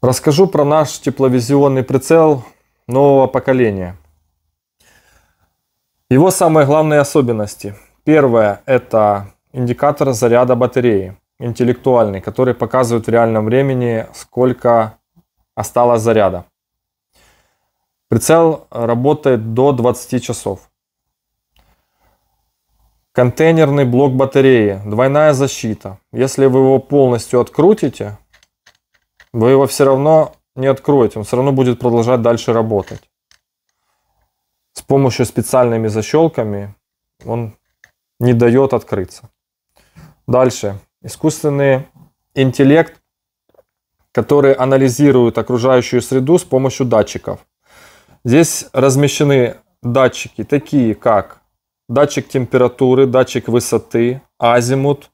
Расскажу про наш тепловизионный прицел нового поколения. Его самые главные особенности. Первое – это индикатор заряда батареи, интеллектуальный, который показывает в реальном времени, сколько осталось заряда. Прицел работает до 20 часов. Контейнерный блок батареи, двойная защита. Если вы его полностью открутите, вы его все равно не откроете, он все равно будет продолжать дальше работать. С помощью специальными защелками он не дает открыться. Дальше. Искусственный интеллект, который анализирует окружающую среду с помощью датчиков. Здесь размещены датчики, такие как датчик температуры, датчик высоты, азимут,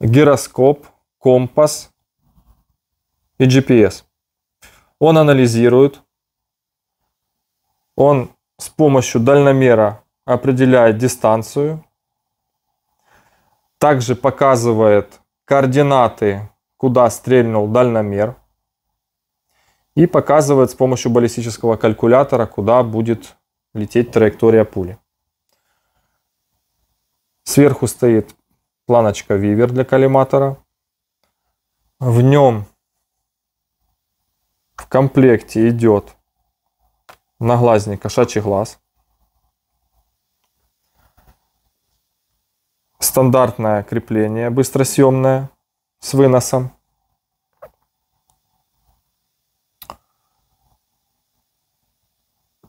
гироскоп, компас – и GPS. Он анализирует, он с помощью дальномера определяет дистанцию, также показывает координаты, куда стрельнул дальномер, и показывает с помощью баллистического калькулятора, куда будет лететь траектория пули. Сверху стоит планочка Вивер для коллиматора. В нем в комплекте идет наглазник кошачий глаз. Стандартное крепление быстросъемное с выносом.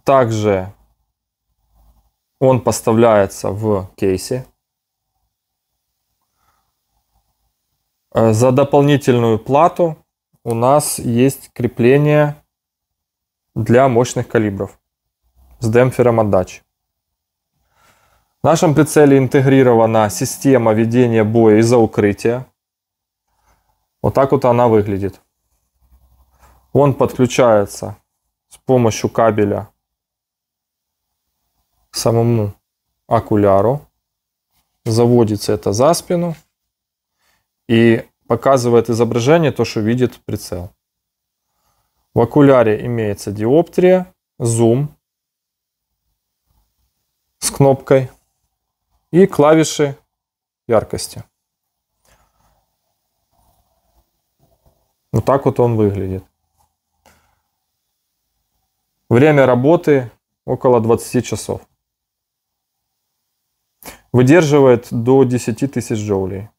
Также он поставляется в кейсе. Э, за дополнительную плату у нас есть крепление для мощных калибров с демпфером отдачи. В нашем прицеле интегрирована система ведения боя из-за укрытия. Вот так вот она выглядит. Он подключается с помощью кабеля к самому окуляру. Заводится это за спину. И показывает изображение, то, что видит прицел. В окуляре имеется диоптрия, зум с кнопкой и клавиши яркости. Вот так вот он выглядит. Время работы около 20 часов. Выдерживает до 10 тысяч джоулей.